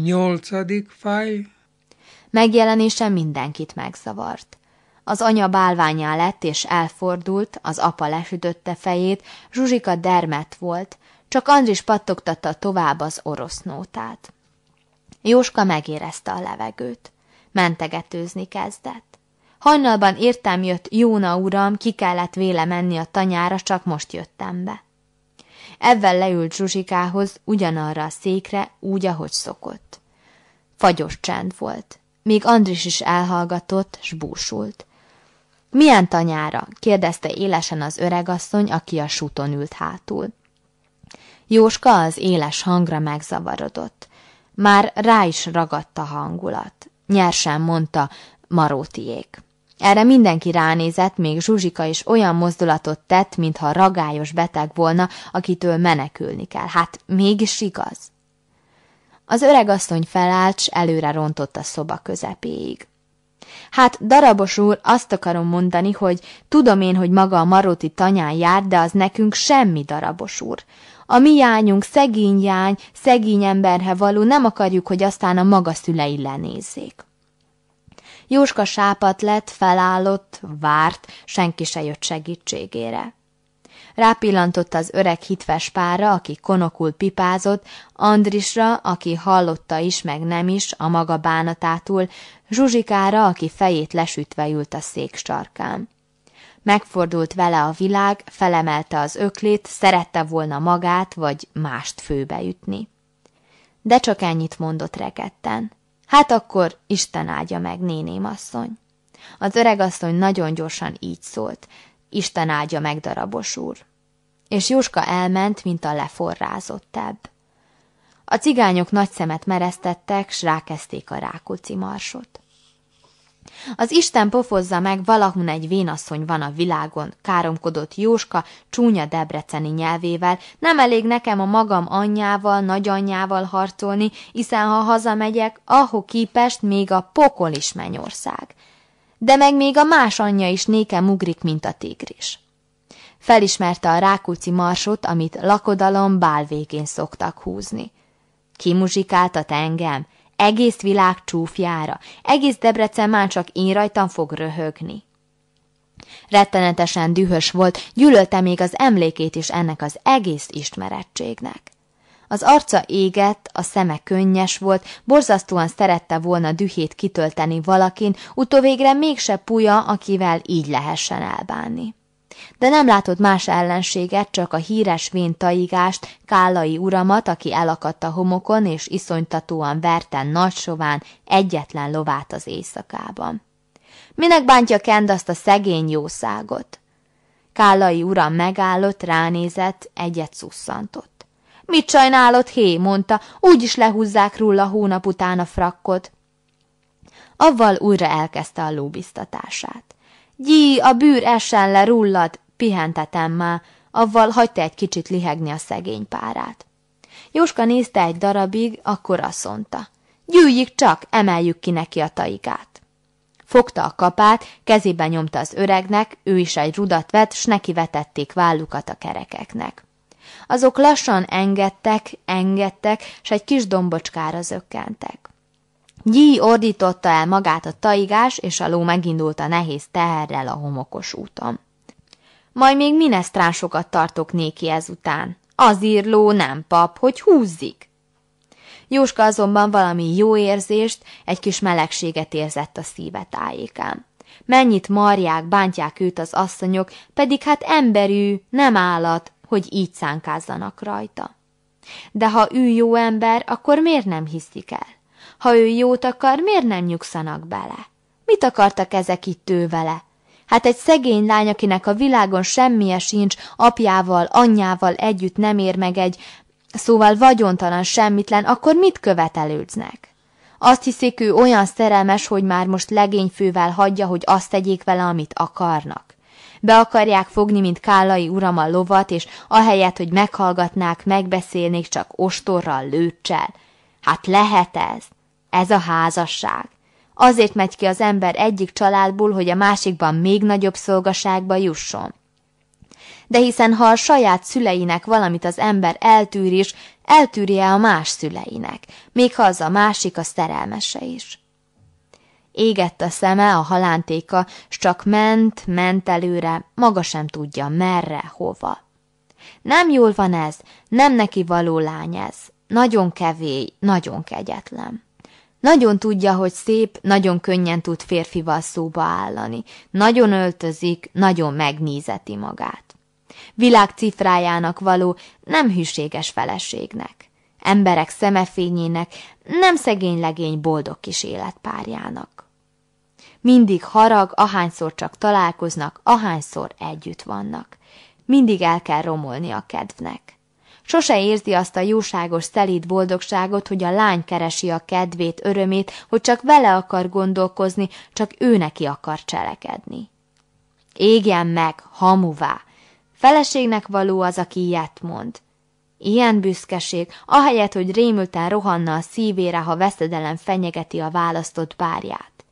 Nyolcadik fáj. Megjelenése mindenkit megzavart. Az anya bálványá lett és elfordult, az apa lesütötte fejét, Zsuzsika dermet volt, csak Andris pattogtatta tovább az orosz nótát. Jóska megérezte a levegőt. Mentegetőzni kezdett. Hajnalban értem jött, Jóna uram, ki kellett véle menni a tanyára, csak most jöttem be. Ebben leült Zsuzsikához ugyanarra a székre, úgy, ahogy szokott. Fagyos csend volt. Még Andris is elhallgatott, s búsult. Milyen tanyára? kérdezte élesen az öregasszony, aki a súton ült hátul. Jóska az éles hangra megzavarodott. Már rá is ragadt a hangulat. Nyersen mondta, marótiék. Erre mindenki ránézett, még Zsuzsika is olyan mozdulatot tett, mintha ragályos beteg volna, akitől menekülni kell. Hát mégis igaz. Az öreg asszony felállt, s előre rontott a szoba közepéig. Hát, darabos úr, azt akarom mondani, hogy tudom én, hogy maga a maróti tanyán jár, de az nekünk semmi darabos úr. A mi jányunk szegény jány, szegény emberhe való, nem akarjuk, hogy aztán a maga szülei lenézzék. Jóska sápat lett, felállott, várt, senki se jött segítségére. Rápillantott az öreg hitves párra, aki konokul pipázott, Andrisra, aki hallotta is, meg nem is, a maga bánatától, Zsuzsikára, aki fejét lesütve ült a szék sarkán. Megfordult vele a világ, felemelte az öklét, szerette volna magát vagy mást főbeütni. De csak ennyit mondott reketten. Hát akkor Isten áldja meg, néném asszony. Az asszony nagyon gyorsan így szólt, Isten áldja meg, darabos úr. És Juska elment, mint a leforrázottabb. A cigányok nagy szemet mereztettek, s rákezdték a rákóci marsot. Az Isten pofozza meg, valahun egy vénasszony van a világon, káromkodott Jóska csúnya debreceni nyelvével, nem elég nekem a magam anyjával, nagyanyjával harcolni, hiszen ha hazamegyek, ahhoz képest még a pokol is mennyország. De meg még a más anyja is nékem ugrik, mint a tigris. Felismerte a Rákóczi marsot, amit lakodalom bál végén szoktak húzni. Kimuzsikáltat engem? egész világ csúfjára. Egész Debrecen már csak én rajtam fog röhögni. Rettenetesen dühös volt, gyűlölte még az emlékét is ennek az egész ismerettségnek. Az arca égett, a szeme könnyes volt, borzasztóan szerette volna dühét kitölteni valakin, utóvégre mégse puja, akivel így lehessen elbánni de nem látod más ellenséget, csak a híres vén taigást, Kállai uramat, aki elakadt a homokon és iszonytatóan verten nagysován egyetlen lovát az éjszakában. Minek bántja Kend azt a szegény jószágot? Kállai uram megállott, ránézett, egyet szusszantott. Mit sajnálod, hé, mondta, úgy is lehúzzák róla hónap után a frakkot. Avval újra elkezdte a lóbiztatását. Gyí a bűr essen le rullad, pihentetem már, avval hagyta egy kicsit lihegni a szegény párát. Jóska nézte egy darabig, akkor azt mondta. Gyűjjük csak, emeljük ki neki a taigát. Fogta a kapát, kezébe nyomta az öregnek, ő is egy rudat vett, s neki vetették vállukat a kerekeknek. Azok lassan engedtek, engedtek, s egy kis dombocskára zökkentek. Gyí ordította el magát a taigás, és a ló megindult a nehéz teherrel a homokos úton. Majd még minesztránsokat tartok néki ezután. Az írló nem pap, hogy húzzik. Jóska azonban valami jó érzést, egy kis melegséget érzett a szíve tájékán. Mennyit marják, bántják őt az asszonyok, pedig hát emberű, nem állat, hogy így szánkázzanak rajta. De ha ő jó ember, akkor miért nem hiszik el? Ha ő jót akar, miért nem nyugszanak bele? Mit akartak ezek itt ő vele? Hát egy szegény lány, akinek a világon semmije sincs, apjával, anyjával együtt nem ér meg egy, szóval vagyontalan, semmitlen, akkor mit követelődznek? Azt hiszik, ő olyan szerelmes, hogy már most legényfővel hagyja, hogy azt tegyék vele, amit akarnak. Be akarják fogni, mint Kállai uram a lovat, és ahelyett, hogy meghallgatnák, megbeszélnék csak ostorral, lőccsel. Hát lehet ez. Ez a házasság. Azért megy ki az ember egyik családból, hogy a másikban még nagyobb szolgaságba jusson. De hiszen ha a saját szüleinek valamit az ember eltűr is, eltűrje a más szüleinek, még ha az a másik a szerelmese is. Égett a szeme, a halántéka, s csak ment, ment előre, maga sem tudja merre, hova. Nem jól van ez, nem neki való lány ez, nagyon kevély, nagyon kegyetlen. Nagyon tudja, hogy szép, nagyon könnyen tud férfival szóba állani, nagyon öltözik, nagyon megnézeti magát. Világ cifrájának való, nem hűséges feleségnek, emberek szemefényének, nem szegény legény boldog kis életpárjának. Mindig harag, ahányszor csak találkoznak, ahányszor együtt vannak. Mindig el kell romolni a kedvnek. Sose érzi azt a jóságos, szelíd boldogságot, hogy a lány keresi a kedvét, örömét, hogy csak vele akar gondolkozni, csak ő neki akar cselekedni. Égjen meg, hamuvá! Feleségnek való az, aki ilyet mond. Ilyen büszkeség, ahelyett, hogy rémülten rohanna a szívére, ha veszedelem fenyegeti a választott párját.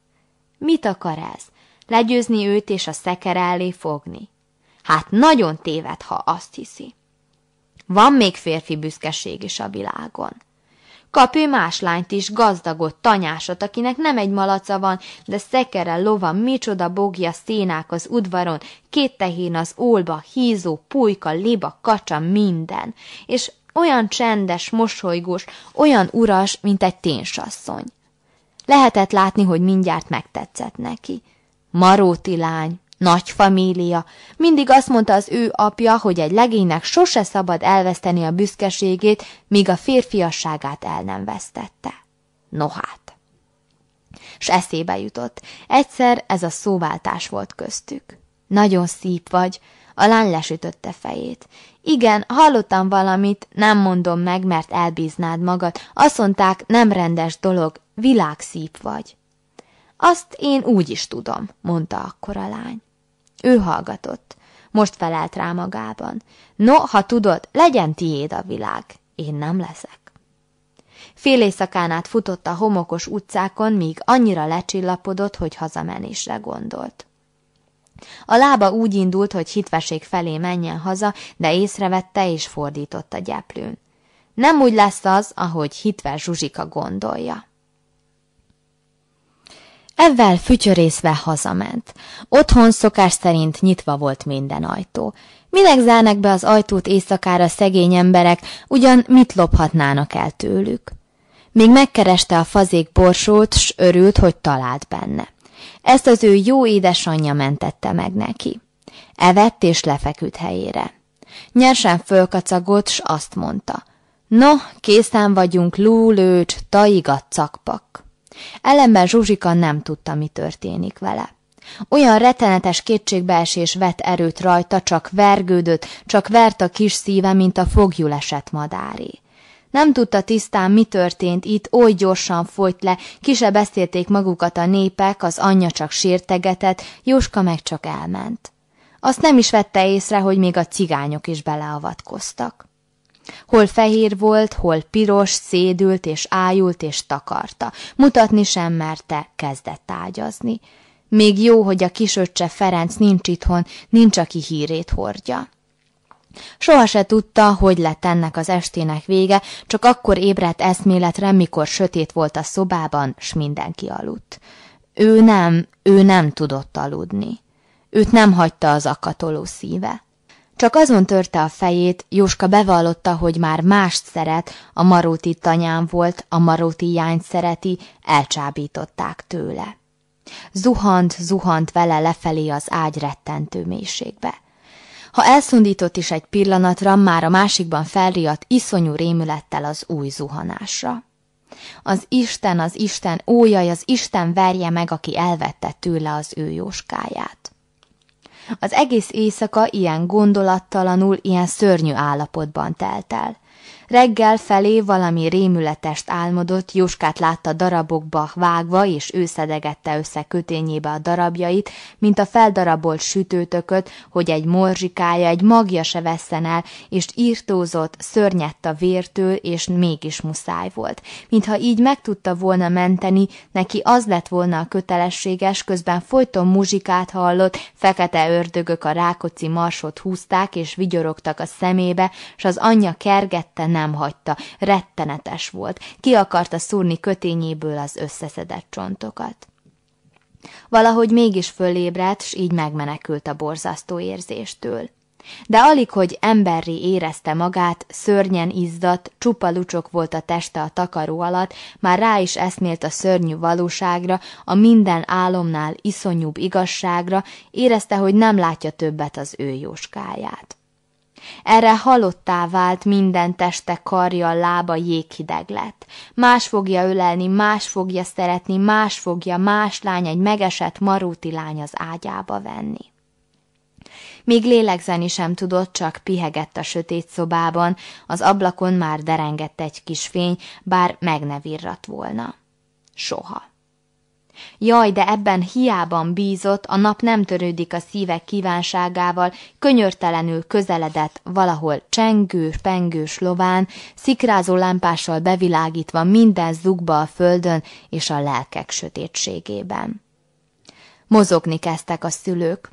Mit akar ez? Legyőzni őt és a szeker elé fogni? Hát nagyon téved, ha azt hiszi. Van még férfi büszkeség is a világon. Kap ő más lányt is, gazdagot, tanyásot, akinek nem egy malaca van, de szekere, lova, micsoda bogja szénák az udvaron, két tehén az ólba, hízó, pulyka, liba, kacsa, minden. És olyan csendes, mosolygós, olyan uras, mint egy ténsasszony. Lehetett látni, hogy mindjárt megtetszett neki. Maróti lány, nagy família. Mindig azt mondta az ő apja, hogy egy legénynek sose szabad elveszteni a büszkeségét, míg a férfiasságát el nem vesztette. Nohát. S eszébe jutott. Egyszer ez a szóváltás volt köztük. Nagyon szép vagy, a lány lesütötte fejét. Igen, hallottam valamit, nem mondom meg, mert elbíznád magad. Azt mondták, nem rendes dolog, világszíp vagy. Azt én úgy is tudom, mondta akkor a lány. Ő hallgatott. Most felelt rá magában. No, ha tudod, legyen tiéd a világ. Én nem leszek. Fél éjszakán át futott a homokos utcákon, míg annyira lecsillapodott, hogy hazamenésre gondolt. A lába úgy indult, hogy hitveség felé menjen haza, de észrevette és fordított a gyeplőn. Nem úgy lesz az, ahogy hitve Zsuzsika gondolja. Ezzel fütyörészve hazament. Otthon szokás szerint nyitva volt minden ajtó. Minek zárnak be az ajtót éjszakára szegény emberek, ugyan mit lophatnának el tőlük? Még megkereste a fazék borsót, s örült, hogy talált benne. Ezt az ő jó édesanyja mentette meg neki. Evett és lefeküdt helyére. Nyersen fölkacagott, s azt mondta. No, készen vagyunk lúlőcs, taigat cakpak. Ellenben Zsuzsika nem tudta, mi történik vele. Olyan rettenetes kétségbeesés vett erőt rajta, csak vergődött, csak vert a kis szíve, mint a fogjul esett madári. Nem tudta tisztán, mi történt itt, oly gyorsan folyt le, kise beszélték magukat a népek, az anyja csak sértegetett, Jóska meg csak elment. Azt nem is vette észre, hogy még a cigányok is beleavatkoztak. Hol fehér volt, hol piros, szédült és ájult és takarta. Mutatni sem merte, kezdett ágyazni. Még jó, hogy a kisöccse Ferenc nincs itthon, nincs, aki hírét hordja. Soha se tudta, hogy lett ennek az estének vége, csak akkor ébredt eszméletre, mikor sötét volt a szobában, s mindenki aludt. Ő nem, ő nem tudott aludni. Őt nem hagyta az akatoló szíve. Csak azon törte a fejét, Jóska bevallotta, hogy már mást szeret, a Maróti tanyám volt, a Maróti jányt szereti, elcsábították tőle. Zuhant, zuhant vele lefelé az ágy rettentő mélységbe. Ha elszundított is egy pillanatra, már a másikban felriadt iszonyú rémülettel az új zuhanásra. Az Isten, az Isten, ójaj, az Isten verje meg, aki elvette tőle az ő jóskáját. Az egész éjszaka ilyen gondolattalanul, ilyen szörnyű állapotban telt el. Reggel felé valami rémületest álmodott, Jóskát látta darabokba vágva, és ő szedegette össze kötényébe a darabjait, mint a feldarabolt sütőtököt, hogy egy morzsikája, egy magja se vesszen el, és írtózott, szörnyett a vértől, és mégis muszáj volt. Mintha így meg tudta volna menteni, neki az lett volna a kötelességes, közben folyton muzsikát hallott, fekete ördögök a rákoci marsot húzták, és vigyorogtak a szemébe, s az anyja kergette nem hagyta, rettenetes volt, ki akarta szúrni kötényéből az összeszedett csontokat. Valahogy mégis fölébredt, s így megmenekült a borzasztó érzéstől. De alig, hogy emberré érezte magát, szörnyen izzadt, csupa lucsok volt a teste a takaró alatt, már rá is eszmélt a szörnyű valóságra, a minden álomnál iszonyúbb igazságra, érezte, hogy nem látja többet az ő jóskáját. Erre halottá vált minden teste karja, lába jéghideg lett. Más fogja ölelni, más fogja szeretni, más fogja más lány egy megesett marúti lány az ágyába venni. Még lélegzeni sem tudott, csak pihegett a sötét szobában, az ablakon már derengett egy kis fény, bár meg ne virrat volna. Soha. Jaj, de ebben hiában bízott, a nap nem törődik a szívek kívánságával, könyörtelenül közeledett valahol csengő, pengős lován, szikrázó lámpással bevilágítva minden zugba a földön és a lelkek sötétségében. Mozogni kezdtek a szülők.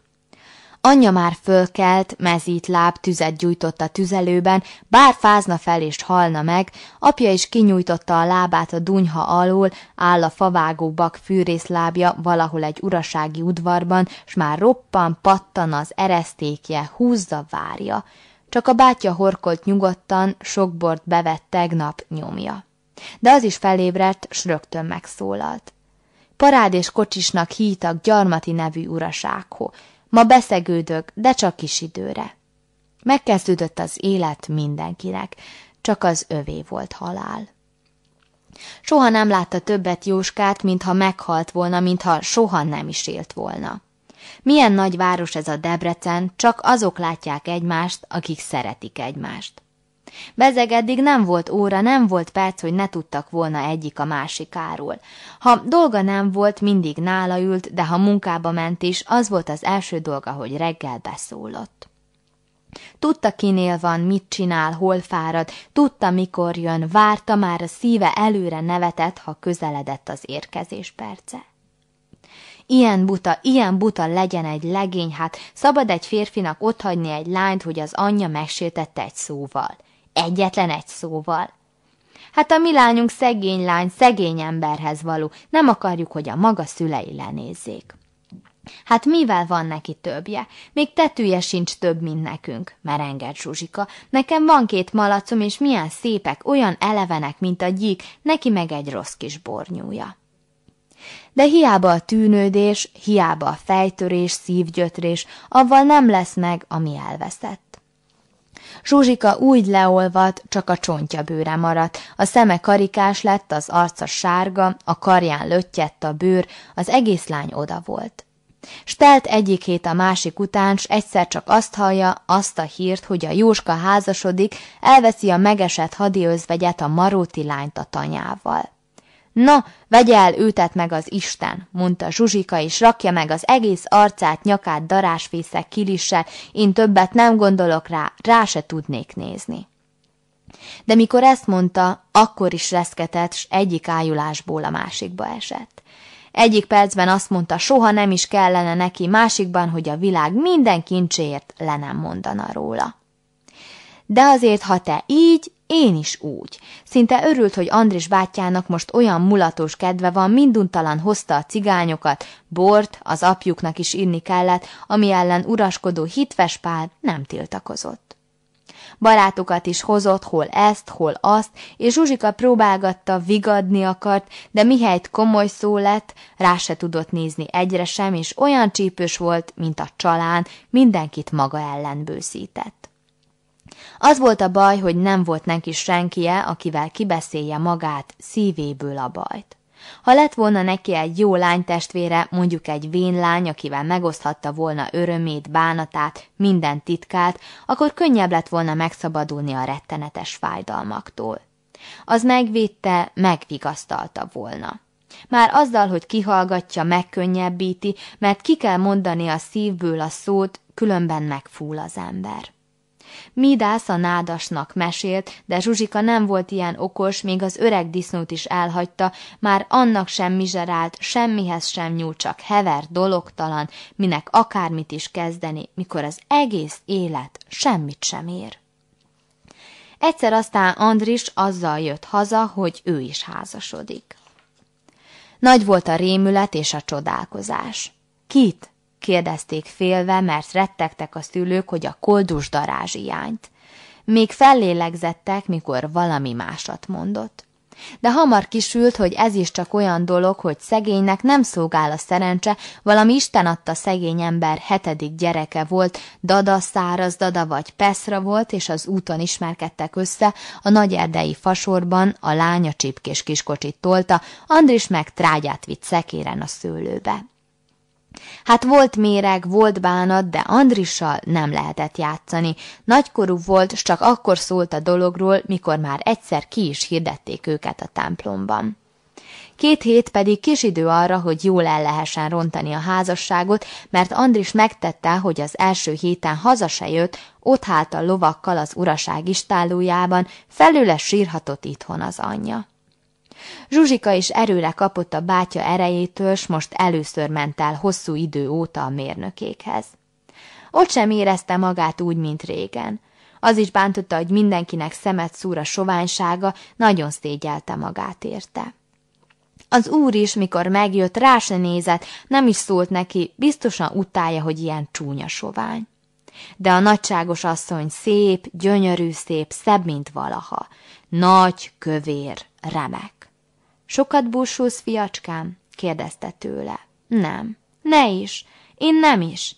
Anyja már fölkelt, mezít láb tüzet gyújtott a tüzelőben, bár fázna fel és halna meg, apja is kinyújtotta a lábát a dunyha alól, áll a favágó bak fűrészlábja valahol egy urasági udvarban, s már roppan, pattan az eresztékje, húzza, várja. Csak a bátya horkolt nyugodtan, sok bort bevett tegnap nyomja. De az is felébredt, s rögtön megszólalt. Parád és kocsisnak hítak gyarmati nevű urasághoz Ma beszegődök, de csak kis időre. Megkezdődött az élet mindenkinek, csak az övé volt halál. Soha nem látta többet Jóskát, mintha meghalt volna, mintha soha nem is élt volna. Milyen nagy város ez a Debrecen, csak azok látják egymást, akik szeretik egymást. Bezeg eddig nem volt óra, nem volt perc, hogy ne tudtak volna egyik a másikáról. Ha dolga nem volt, mindig nála ült, de ha munkába ment is, az volt az első dolga, hogy reggel beszólott. Tudta, kinél van, mit csinál, hol fárad, tudta, mikor jön, várta már a szíve előre nevetett, ha közeledett az érkezés perce. Ilyen buta, ilyen buta legyen egy legény, hát szabad egy férfinak otthagyni egy lányt, hogy az anyja megsértette egy szóval. Egyetlen egy szóval. Hát a mi lányunk szegény lány, szegény emberhez való, nem akarjuk, hogy a maga szülei lenézzék. Hát mivel van neki többje? Még tetője sincs több, mint nekünk, merenged Zsuzsika. Nekem van két malacom, és milyen szépek, olyan elevenek, mint a gyík, neki meg egy rossz kis bornyúja. De hiába a tűnődés, hiába a fejtörés, szívgyötrés, avval nem lesz meg, ami elveszett. Zsuzsika úgy leolvadt, csak a csontja bőre maradt. A szeme karikás lett, az arca sárga, a karján löttyett a bőr, az egész lány oda volt. Stelt egyik hét a másik után, s egyszer csak azt hallja, azt a hírt, hogy a Jóska házasodik, elveszi a megesett hadiözvegyet a Maróti lányt a tanyával. Na, vegye el őtet meg az Isten, mondta Zsuzsika, és rakja meg az egész arcát, nyakát darásfészek kilissel, én többet nem gondolok rá, rá se tudnék nézni. De mikor ezt mondta, akkor is reszketett, s egyik ájulásból a másikba esett. Egyik percben azt mondta, soha nem is kellene neki, másikban, hogy a világ minden kincsért le nem mondana róla. De azért, ha te így, én is úgy. Szinte örült, hogy Andris bátyjának most olyan mulatos kedve van, minduntalan hozta a cigányokat, bort, az apjuknak is inni kellett, ami ellen uraskodó hitves pál nem tiltakozott. Barátokat is hozott, hol ezt, hol azt, és Zsuzsika próbálgatta, vigadni akart, de mihelyt komoly szó lett, rá se tudott nézni egyre sem, és olyan csípős volt, mint a csalán, mindenkit maga ellen bőszített. Az volt a baj, hogy nem volt neki senkie, akivel kibeszélje magát szívéből a bajt. Ha lett volna neki egy jó lány testvére, mondjuk egy vén lány, akivel megoszthatta volna örömét, bánatát, minden titkát, akkor könnyebb lett volna megszabadulni a rettenetes fájdalmaktól. Az megvédte, megvigasztalta volna. Már azzal, hogy kihallgatja, megkönnyebbíti, mert ki kell mondani a szívből a szót, különben megfúl az ember. Midász a nádasnak mesélt, de Zsuzsika nem volt ilyen okos, még az öreg disznót is elhagyta, már annak sem mizserált, semmihez sem nyúl, csak hever, dologtalan, minek akármit is kezdeni, mikor az egész élet semmit sem ér. Egyszer aztán Andris azzal jött haza, hogy ő is házasodik. Nagy volt a rémület és a csodálkozás. Kit? kérdezték félve, mert rettegtek a szülők, hogy a koldus darázsiányt. Még fellélegzettek, mikor valami másat mondott. De hamar kisült, hogy ez is csak olyan dolog, hogy szegénynek nem szolgál a szerencse, valami Isten adta szegény ember hetedik gyereke volt, dada, száraz dada vagy peszra volt, és az úton ismerkedtek össze, a nagy erdei fasorban a lánya csipkés kiskocsit tolta, Andris meg trágyát vitt szekéren a szőlőbe. Hát volt méreg, volt bánat, de Andrissal nem lehetett játszani. Nagykorú volt, s csak akkor szólt a dologról, mikor már egyszer ki is hirdették őket a templomban. Két hét pedig kis idő arra, hogy jól el lehessen rontani a házasságot, mert Andris megtette, hogy az első héten haza se jött, ott hált a lovakkal az uraság istálójában, felőle sírhatott itthon az anyja. Zsuzsika is erőre kapott a bátya erejétől, s most először ment el hosszú idő óta a mérnökékhez. Ott sem érezte magát úgy, mint régen. Az is bántotta, hogy mindenkinek szemet szúra soványsága, nagyon szégyelte magát érte. Az úr is, mikor megjött, rá se nézett, nem is szólt neki, biztosan utálja, hogy ilyen csúnya sovány. De a nagyságos asszony szép, gyönyörű szép, szebb, mint valaha. Nagy, kövér, remek. Sokat búsulsz, fiacskám? kérdezte tőle. Nem. Ne is. Én nem is.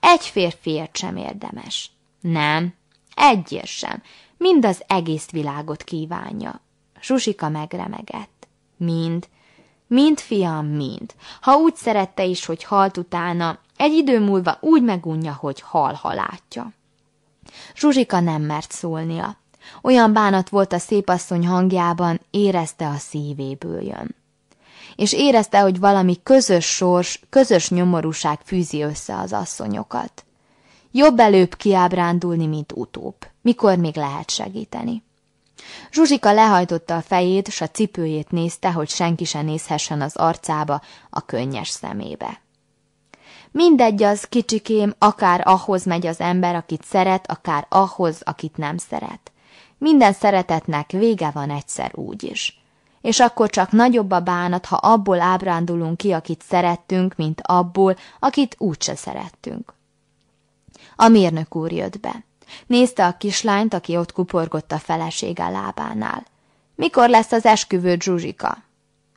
Egy férfiért sem érdemes. Nem. Egyért sem. Mind az egész világot kívánja. Susika megremegett. Mind. Mind, fiam, mind. Ha úgy szerette is, hogy halt utána, egy idő múlva úgy megunja, hogy hal halátja. Zsuzsika nem mert szólnia. Olyan bánat volt a szépasszony hangjában, érezte a szívéből jön. És érezte, hogy valami közös sors, közös nyomorúság fűzi össze az asszonyokat. Jobb előbb kiábrándulni, mint utóbb, mikor még lehet segíteni. Zsuzsika lehajtotta a fejét, s a cipőjét nézte, hogy senki se nézhessen az arcába, a könnyes szemébe. Mindegy az, kicsikém, akár ahhoz megy az ember, akit szeret, akár ahhoz, akit nem szeret. Minden szeretetnek vége van egyszer úgy is. És akkor csak nagyobb a bánat, ha abból ábrándulunk ki, akit szerettünk, mint abból, akit úgyse szerettünk. A mérnök úr jött be. Nézte a kislányt, aki ott kuporgott a felesége lábánál. Mikor lesz az esküvő, Zsuzsika?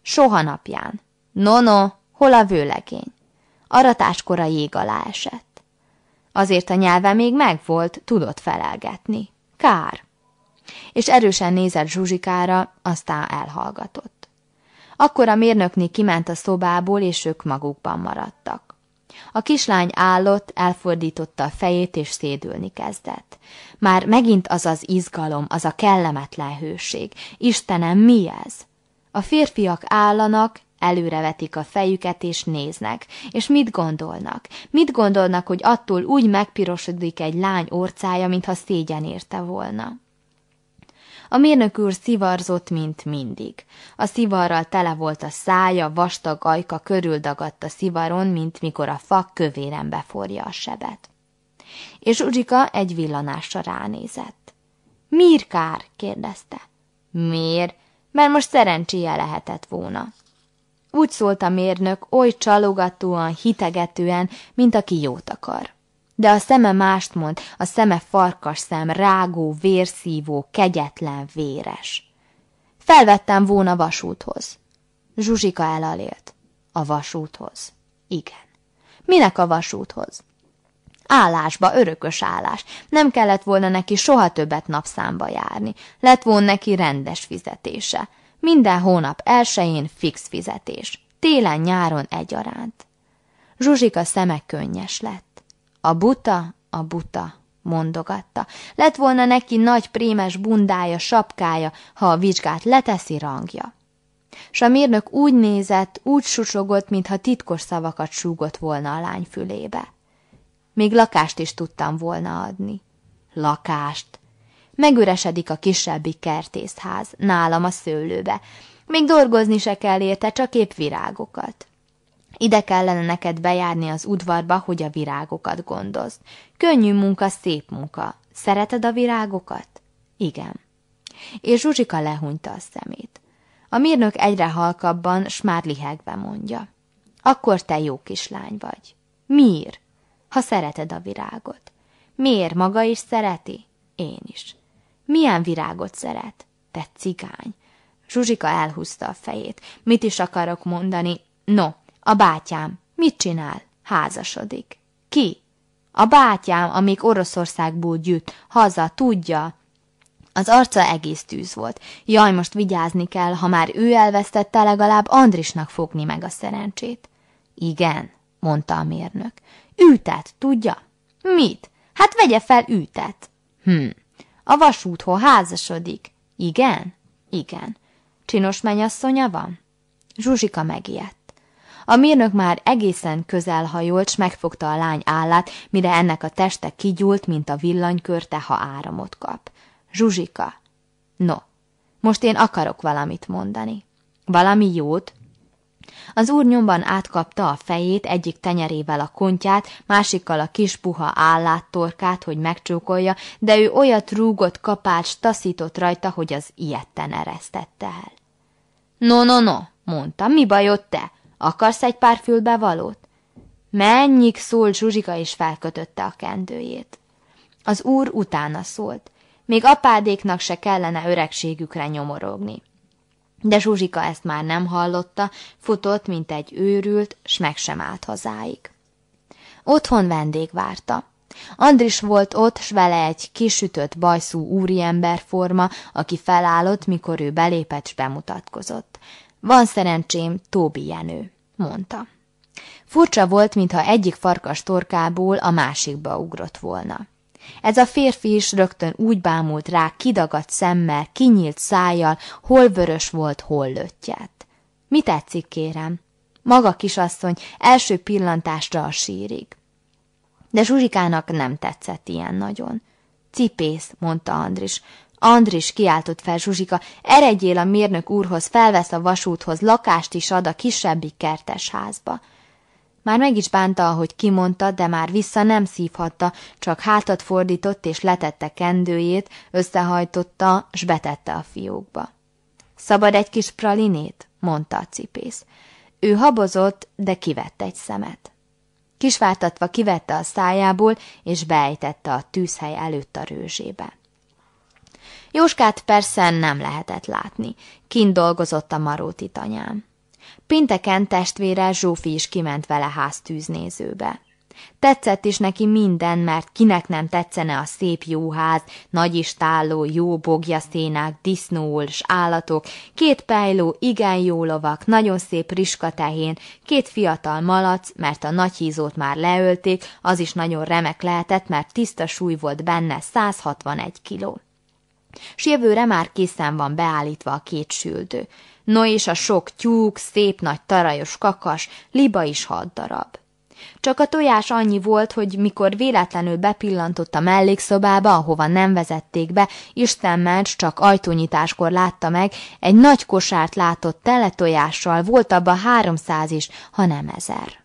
Soha napján. No, no, hol a vőlegény? Aratáskor a jég alá esett. Azért a nyelve még megvolt, tudott felelgetni. Kár és erősen nézett Zsuzsikára, aztán elhallgatott. Akkor a mérnökné kiment a szobából, és ők magukban maradtak. A kislány állott, elfordította a fejét, és szédülni kezdett. Már megint az az izgalom, az a kellemetlen hőség. Istenem, mi ez? A férfiak állanak, előrevetik a fejüket és néznek. És mit gondolnak? Mit gondolnak, hogy attól úgy megpirosodik egy lány orcája, mintha szégyen érte volna? A mérnök úr szivarzott, mint mindig. A szivarral tele volt a szája, vastag ajka körüldagadt a szivaron, mint mikor a fa kövéren beforja a sebet. És Uzsika egy villanásra ránézett. – Miért kár? – kérdezte. – Miért? Mert most szerencséje lehetett volna. Úgy szólt a mérnök, oly csalogatóan, hitegetően, mint aki jót akar. De a szeme mást mond, a szeme farkas szem, rágó, vérszívó, kegyetlen, véres. Felvettem volna vasúthoz. Zsuzsika elalélt. A vasúthoz. Igen. Minek a vasúthoz? Állásba, örökös állás. Nem kellett volna neki soha többet napszámba járni. Lett volna neki rendes fizetése. Minden hónap elsején fix fizetés. Télen-nyáron egyaránt. Zsuzsika szeme könnyes lett. A buta, a buta, mondogatta. Lett volna neki nagy prémes bundája, sapkája, ha a vizsgát leteszi rangja. S a mérnök úgy nézett, úgy susogott, mintha titkos szavakat súgott volna a lány fülébe. Még lakást is tudtam volna adni. Lakást! Megüresedik a kisebbi kertészház, nálam a szőlőbe. Még dolgozni se kell érte, csak épp virágokat. Ide kellene neked bejárni az udvarba, hogy a virágokat gondozd. Könnyű munka, szép munka. Szereted a virágokat? Igen. És Zsuzsika lehúnyta a szemét. A mérnök egyre halkabban, s már lihegve mondja. Akkor te jó kislány vagy. Miért? Ha szereted a virágot. Miért maga is szereti? Én is. Milyen virágot szeret? Te cigány. Zsuzsika elhúzta a fejét. Mit is akarok mondani? No, a bátyám. Mit csinál? Házasodik. Ki? A bátyám, amíg Oroszországból gyűjt, haza, tudja. Az arca egész tűz volt. Jaj, most vigyázni kell, ha már ő elvesztette, legalább Andrisnak fogni meg a szerencsét. Igen, mondta a mérnök. Ütet, tudja? Mit? Hát vegye fel ütet. Hm, a vasúthoz házasodik. Igen? Igen. Csinos menyasszonya van? Zsuzsika megijedt. A mérnök már egészen közel hajolt, s megfogta a lány állát, mire ennek a teste kigyúlt, mint a villanykörte, ha áramot kap. Zsuzsika! No, most én akarok valamit mondani. Valami jót? Az úr nyomban átkapta a fejét, egyik tenyerével a kontját, másikkal a kis puha állát, torkát, hogy megcsókolja, de ő olyat rúgott, kapács, taszított rajta, hogy az ilyetten eresztette el. No, no, no, mondta, mi bajod te? Akarsz egy pár valót? Mennyik szólt Zsuzsika is felkötötte a kendőjét. Az úr utána szólt. Még apádéknak se kellene öregségükre nyomorogni. De Zsuzsika ezt már nem hallotta, futott, mint egy őrült, s meg sem állt hazáig. Otthon vendég várta. Andris volt ott, s vele egy kisütött bajszú úriemberforma, aki felállott, mikor ő belépett, s bemutatkozott. Van szerencsém, Tóbi Jenő mondta. Furcsa volt, mintha egyik farkas torkából a másikba ugrott volna. Ez a férfi is rögtön úgy bámult rá, kidagadt szemmel, kinyílt szájjal, hol vörös volt, hol löttyett. Mi tetszik, kérem? Maga kisasszony első pillantásra a sírig. De Zsuzsikának nem tetszett ilyen nagyon. Cipész, mondta Andris, Andris kiáltott fel Zsuzsika, eredjél a mérnök úrhoz, felvesz a vasúthoz, lakást is ad a kisebbi kertes házba. Már meg is bánta, ahogy kimondta, de már vissza nem szívhatta, csak hátat fordított és letette kendőjét, összehajtotta, s betette a fiókba. Szabad egy kis pralinét? mondta a cipész. Ő habozott, de kivett egy szemet. Kisvártatva kivette a szájából, és beejtette a tűzhely előtt a rőzsébe. Jóskát persze nem lehetett látni. Kint dolgozott a Maróti tanyám. Pinteken testvére Zsófi is kiment vele háztűznézőbe. Tetszett is neki minden, mert kinek nem tetszene a szép jóház, nagy istálló, jó bogja szénák, disznóul s állatok, két pejló, igen jó lovak, nagyon szép tehén, két fiatal malac, mert a hízót már leölték, az is nagyon remek lehetett, mert tiszta súly volt benne 161 kiló. S jövőre már készen van beállítva a két süldő. No és a sok tyúk, szép nagy tarajos kakas, liba is hat darab. Csak a tojás annyi volt, hogy mikor véletlenül bepillantott a mellékszobába, ahova nem vezették be, Isten ments csak ajtónyitáskor látta meg, egy nagy kosárt látott tele tojással, volt abba háromszáz is, ha nem ezer.